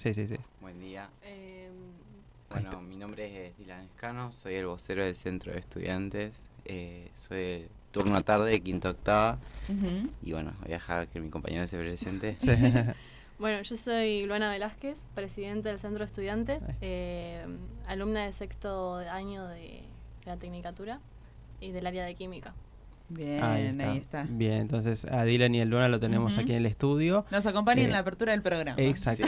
Sí, sí, sí. Buen día. Em, bueno, mi nombre es eh, Dylan Escano, soy el vocero del Centro de Estudiantes, eh, soy de turno tarde, quinto octava, y bueno, voy a dejar que mi compañero se presente. Bueno, yo soy Luana Velázquez, presidenta del Centro de Estudiantes, em, alumna de sexto año de la Tecnicatura y del área de Química. Bien, ahí está. Bien, entonces a Dylan y el Luna lo tenemos aquí en el estudio. Nos acompañan en eh, la apertura del programa. Exacto.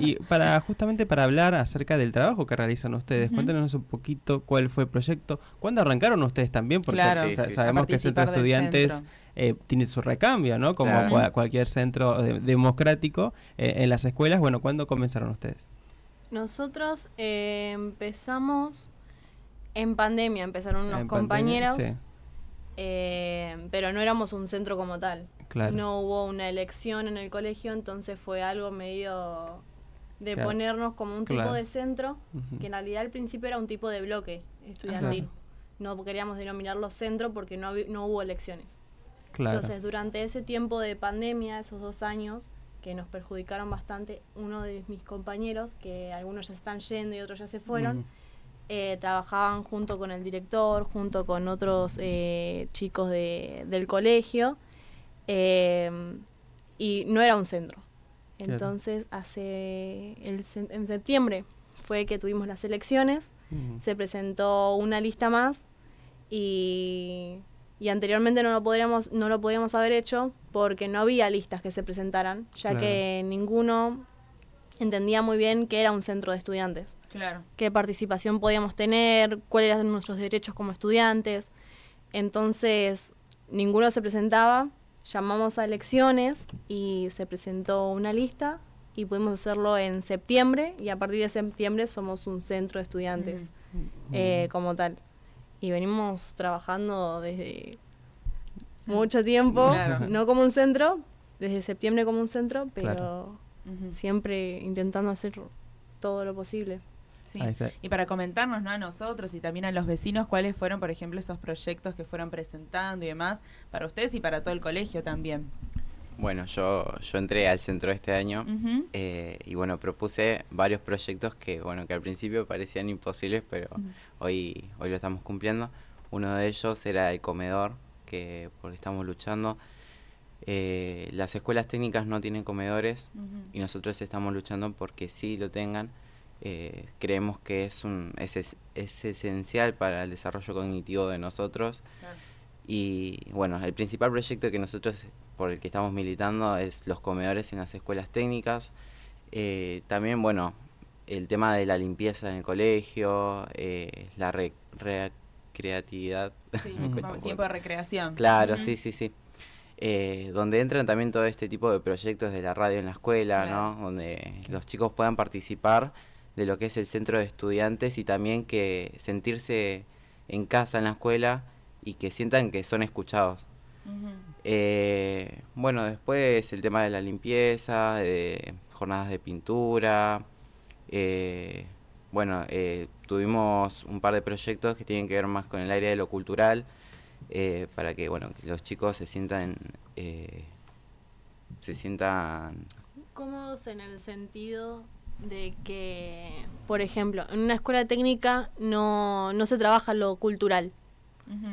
Y, para justamente para hablar acerca del trabajo que realizan ustedes, cuéntenos un poquito cuál fue el proyecto, cuándo arrancaron ustedes también, porque sabemos que el centro de eh, estudiantes tiene su recambio, ¿no? Como cualquier centro eh, democrático en las escuelas. Bueno, ¿cuándo comenzaron ustedes? Nosotros empezamos en pandemia, empezaron unos compañeros. Eh, pero no éramos un centro como tal. No hubo una elección en el colegio, entonces fue algo medio de ponernos como un tipo de centro, que en realidad al principio era un tipo de bloque estudiantil. No queríamos denominarlo centro porque no, no hubo elecciones. Entonces, durante ese tiempo de pandemia, esos dos años, que nos perjudicaron bastante, uno de mis compañeros, que algunos ya están yendo y otros ya se fueron, eh, trabajaban junto con el director, junto con otros eh, chicos de, del colegio, em, y no era un centro. Entonces, hace en septiembre fue que tuvimos las elecciones, se presentó una lista más y, anteriormente no lo, podríamos, no lo podíamos haber hecho porque no había listas que se presentaran, ya que ninguno entendía muy bien que era un centro de estudiantes. Claro. Qué participación podíamos tener, cuáles eran nuestros derechos como estudiantes. Entonces, ninguno se presentaba, llamamos a elecciones y se presentó una lista y pudimos hacerlo en septiembre y a partir de septiembre somos un centro de estudiantes eh, como tal. Y venimos trabajando desde mm. mucho tiempo, no como un centro, desde septiembre como un centro, pero siempre intentando hacer todo lo posible. Y para comentarnos ¿no? a nosotros y también a los vecinos cuáles fueron, por ejemplo, esos proyectos que fueron presentando y demás, para ustedes y para todo el colegio también. Bueno, yo, yo entré al centro este año eh, y bueno, propuse varios proyectos que bueno, que al principio parecían imposibles, pero hoy, hoy lo estamos cumpliendo. Uno de ellos era el comedor, que porque estamos luchando eh, las escuelas técnicas no tienen comedores y nosotros estamos luchando porque sí lo tengan. Eh, creemos que es, un, es, es, esencial para el desarrollo cognitivo de nosotros. Y bueno, el principal proyecto que nosotros, por el que estamos militando, es los comedores en las escuelas técnicas. Eh, también, bueno, el tema de la limpieza en el colegio, eh, la recreatividad. tiempo de recreación. Claro, sí, sí, sí. Eh, donde entran también todo este tipo de proyectos de la radio en la escuela, ¿no? Donde los chicos puedan participar de lo que es el centro de estudiantes y también que sentirse en casa, en la escuela, y que sientan que son escuchados. Eh, bueno, después el tema de la limpieza, de jornadas de pintura. Eh, bueno, tuvimos un par de proyectos que tienen que ver más con el área de lo cultural, eh, para que bueno los chicos se sientan eh, se sientan cómodos en el sentido de que por ejemplo en una escuela técnica no, no se trabaja lo cultural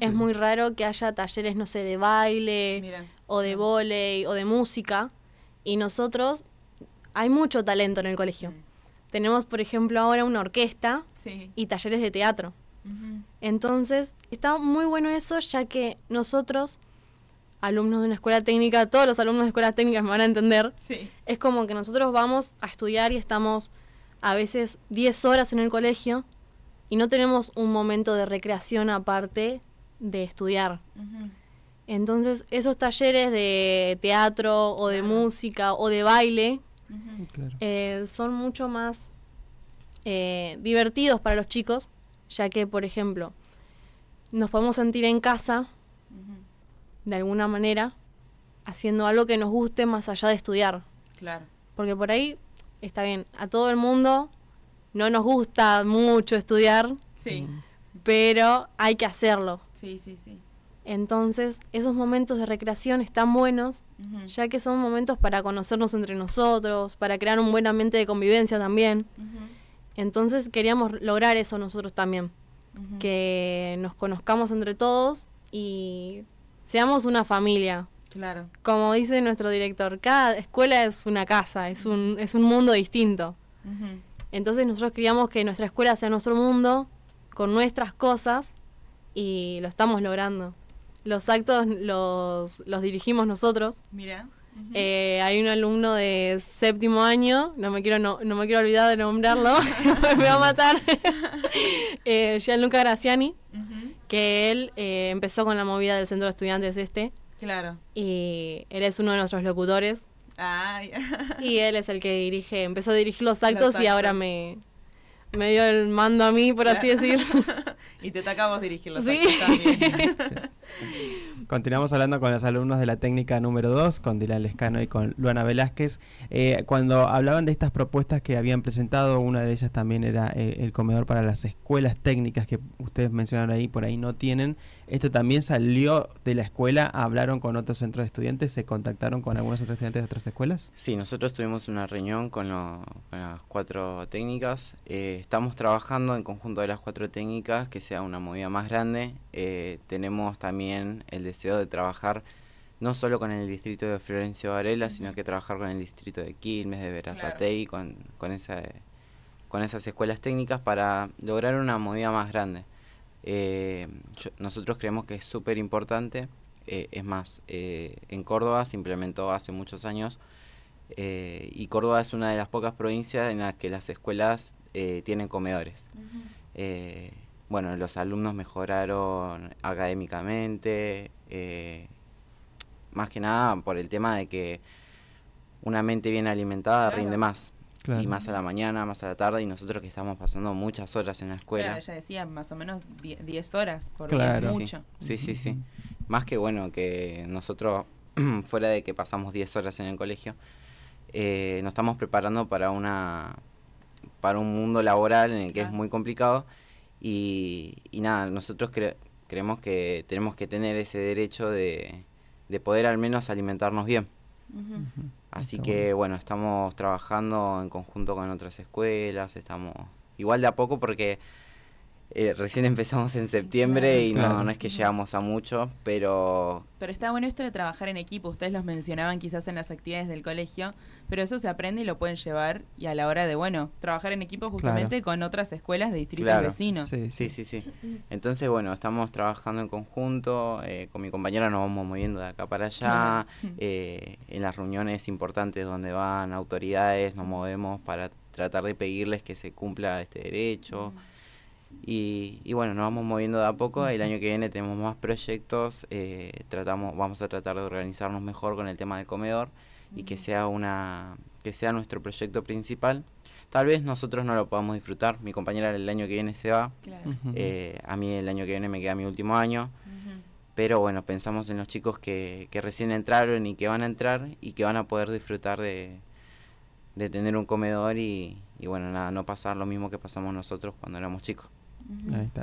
es muy raro que haya talleres no sé de baile o de voley o de música y nosotros hay mucho talento en el colegio tenemos por ejemplo ahora una orquesta y talleres de teatro entonces, está muy bueno eso, ya que nosotros, alumnos de una escuela técnica, todos los alumnos de escuelas técnicas me van a entender, sí. es como que nosotros vamos a estudiar y estamos a veces 10 horas en el colegio y no tenemos un momento de recreación aparte de estudiar. Entonces, esos talleres de teatro o de música o de baile eh, son mucho más eh, divertidos para los chicos ya que, por ejemplo, nos podemos sentir en casa, de alguna manera, haciendo algo que nos guste más allá de estudiar. Claro. Porque por ahí, está bien, a todo el mundo no nos gusta mucho estudiar. Sí. Pero hay que hacerlo. Sí, sí, sí. Entonces, esos momentos de recreación están buenos, ya que son momentos para conocernos entre nosotros, para crear un buen ambiente de convivencia también. Entonces queríamos lograr eso nosotros también, que nos conozcamos entre todos y seamos una familia. Claro. Como dice nuestro director, cada escuela es una casa, es un, es un mundo distinto. Entonces nosotros queríamos que nuestra escuela sea nuestro mundo, con nuestras cosas, y lo estamos logrando. Los actos los, los dirigimos nosotros. Mira. Eh, hay un alumno de séptimo año, no me quiero, no, me quiero olvidar de nombrarlo, me va a matar, eh, Gianluca Graciani, que él eh, empezó con la movida del centro de estudiantes este. Claro. Y él es uno de nuestros locutores. Ah, y él es el que dirige, empezó a dirigir los actos, y ahora me, me dio el mando a mí, por así decir. y te tocamos dirigir los actos también. Continuamos hablando con los alumnos de la técnica número 2, con Dylan Lescano y con Luana Velázquez. Eh, cuando hablaban de estas propuestas que habían presentado, una de ellas también era eh, el comedor para las escuelas técnicas que ustedes mencionaron ahí, por ahí no tienen. Esto también salió de la escuela, hablaron con otros centros de estudiantes, se contactaron con algunos otros estudiantes de otras escuelas. Sí, nosotros tuvimos una reunión con, las cuatro técnicas. Eh, estamos trabajando en conjunto de las cuatro técnicas que sea una movida más grande. Eh, tenemos también el deseo de trabajar no solo con el distrito de Florencio Varela, sino que trabajar con el distrito de Quilmes, de Verazatei, con esas escuelas técnicas para lograr una movida más grande. Eh, nosotros creemos que es súper importante. Eh, es más, eh, en Córdoba se implementó hace muchos años y Córdoba es una de las pocas provincias en las que las escuelas tienen comedores. bueno, los alumnos mejoraron académicamente, más que nada por el tema de que una mente bien alimentada rinde más. Y más a la mañana, más a la tarde, y nosotros que estamos pasando muchas horas en la escuela. Claro, ella decía más o menos 10 horas, por es mucho. Sí, sí, sí. Más que bueno, que nosotros, fuera de que pasamos 10 horas en el colegio, eh, nos estamos preparando para una para un mundo laboral en el que es muy complicado y, nada, nosotros creemos que tenemos que tener ese derecho de poder al menos alimentarnos bien. Así que bueno. estamos trabajando en conjunto con otras escuelas, estamos igual de a poco porque eh, recién empezamos en septiembre y no, no es que llegamos a mucho, pero... Pero está bueno esto de trabajar en equipo, ustedes los mencionaban quizás en las actividades del colegio, pero eso se aprende y lo pueden llevar y a la hora de, bueno, trabajar en equipo justamente con otras escuelas de distritos vecinos. Sí, sí, sí, Entonces, bueno, estamos trabajando en conjunto, eh, con mi compañera nos vamos moviendo de acá para allá, eh, en las reuniones importantes donde van autoridades nos movemos para tratar de pedirles que se cumpla este derecho. Mm. Y, y, bueno, nos vamos moviendo de a poco. El año que viene tenemos más proyectos. Eh, tratamos, vamos a tratar de organizarnos mejor con el tema del comedor y que sea una que sea nuestro proyecto principal. Tal vez nosotros no lo podamos disfrutar. Mi compañera el año que viene se va. Eh, a mí el año que viene me queda mi último año. Pero bueno, pensamos en los chicos que, que recién entraron y que van a entrar y que van a poder disfrutar de, de tener un comedor y, y bueno, nada, no pasar lo mismo que pasamos nosotros cuando éramos chicos.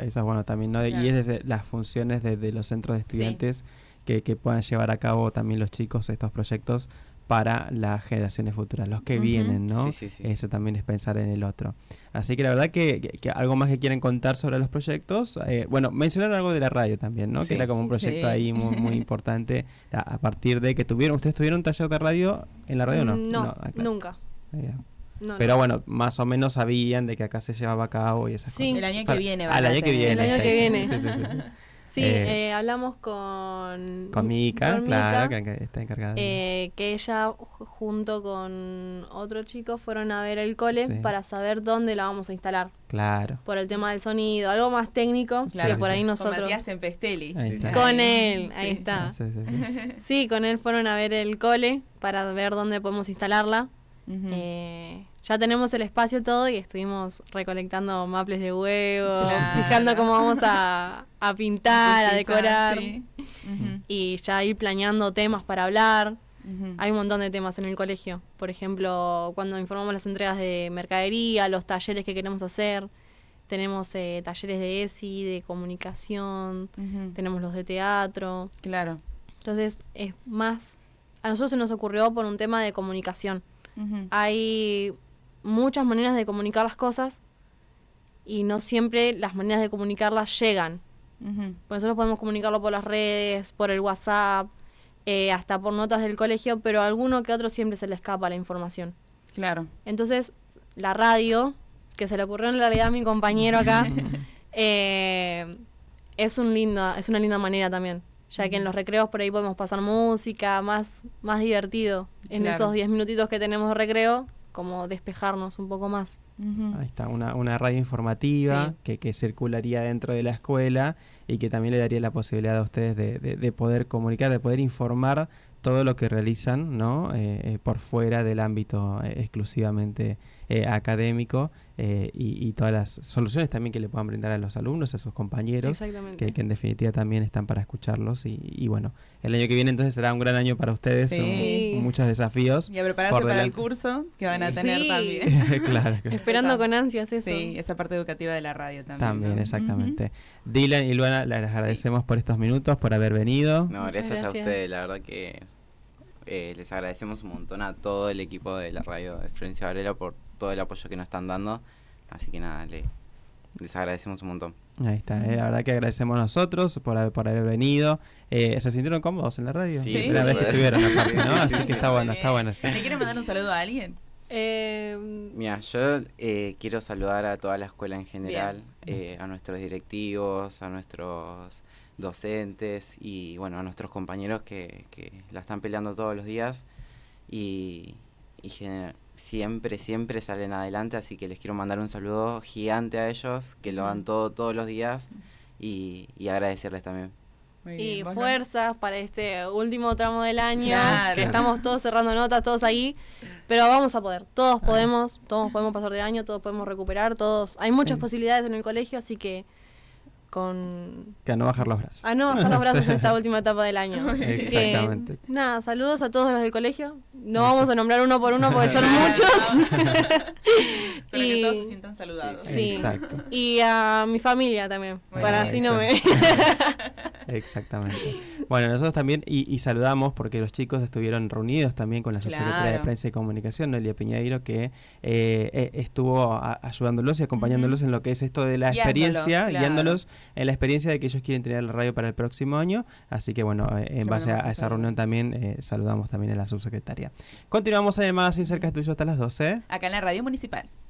Eso es bueno también, ¿no? Y es de las funciones de, los centros de estudiantes que, que, puedan llevar a cabo también los chicos estos proyectos para las generaciones futuras, los que vienen, ¿no? Eso también es pensar en el otro. Así que la verdad que, que, algo más que quieren contar sobre los proyectos. Eh, bueno, mencionaron algo de la radio también, ¿no? que era como un proyecto ahí muy, muy importante a, partir de que tuvieron, ustedes tuvieron un taller de radio en la radio, mm, ¿no? No, no ah, nunca pero bueno, más o menos sabían de que acá se llevaba a cabo y esas sí. cosas. El año que viene, El año que viene. Sí, eh, eh, hablamos con... Con Mika, claro, que está encargada. Eh, que ella junto con otro chico fueron a ver el cole para saber dónde la vamos a instalar. Claro. Por el tema del sonido, algo más técnico que por ahí nosotros... Con él, ahí está. Sí, con él fueron a ver el cole para ver dónde podemos instalarla eh, ya tenemos el espacio todo y estuvimos recolectando maples de huevo, fijando cómo vamos a, pintar, a, decorar y ya ir planeando temas para hablar. Hay un montón de temas en el colegio. Por ejemplo, cuando informamos las entregas de mercadería, los talleres que queremos hacer. Tenemos eh, talleres de ESI, de comunicación, tenemos los de teatro. Claro. Entonces, es más. A nosotros se nos ocurrió por un tema de comunicación hay muchas maneras de comunicar las cosas y no siempre las maneras de comunicarlas llegan. Pues nosotros podemos comunicarlo por las redes, por el WhatsApp, eh, hasta por notas del colegio, pero a alguno que otro siempre se le escapa la información. Claro. Entonces, la radio, que se le ocurrió en realidad a mi compañero acá, eh, es, un es una linda manera también ya que en los recreos por ahí podemos pasar música, más, más divertido. En esos 10 minutitos que tenemos de recreo, como despejarnos un poco más. Ahí está, una, radio informativa que, circularía dentro de la escuela y que también le daría la posibilidad a ustedes de, poder comunicar, de poder informar todo lo que realizan, ¿no? Eh, eh, por fuera del ámbito eh, exclusivamente eh, académico eh, y, todas las soluciones también que le puedan brindar a los alumnos, a sus compañeros, que, en definitiva también están para escucharlos. Y, bueno, el año que viene entonces será un gran año para ustedes, muchos desafíos. Y a prepararse para el curso que van a tener también. Esperando con ansias eso. Sí, esa parte educativa de la radio también. También, exactamente. Dylan y Luana, les agradecemos por estos minutos, por haber venido. No, gracias, a ustedes, la verdad que eh, les agradecemos un montón a todo el equipo de la radio de Florencia Varela por todo el apoyo que nos están dando. Así que nada, les agradecemos un montón. Ahí está, eh, la verdad que agradecemos nosotros por haber, por haber venido. Eh, ¿Se sintieron cómodos en la radio? Sí, sí. que estuvieron ¿no? Así que está bueno, está bueno. ¿Le quieren mandar un saludo a alguien? Eh, Mira, yo eh, quiero saludar a toda la escuela en general, a nuestros directivos, a nuestros docentes y bueno, a nuestros compañeros que, que la están peleando todos los días y, y siempre, siempre salen adelante, así que les quiero mandar un saludo gigante a ellos, que lo dan todo todos los días y, agradecerles también. y fuerzas para este último tramo del año, que estamos todos cerrando notas, todos ahí, pero vamos a poder, todos podemos, todos podemos pasar del año, todos podemos recuperar, todos, hay muchas posibilidades en el colegio, así que con... Que a no bajar los brazos. A no bajar los brazos en esta última etapa del año. Exactamente. nada, saludos a todos los del colegio. No vamos a nombrar uno por uno porque son muchos. y, que todos se sientan saludados. Sí. Exacto. Y a mi familia también, para así no me... Exactamente. Bueno, nosotros también, y, saludamos porque los chicos estuvieron reunidos también con la subsecretaria de Prensa y Comunicación, Nelia Piñeiro, que eh, e, estuvo ayudándolos y acompañándolos en lo que es esto de la experiencia, guiándolos en la experiencia de que ellos quieren tener la radio para el próximo año. Así que bueno, eh, en base a, esa reunión también eh, saludamos también a la subsecretaria. Continuamos además sin cerca tuyo hasta las 12. Acá en la radio municipal.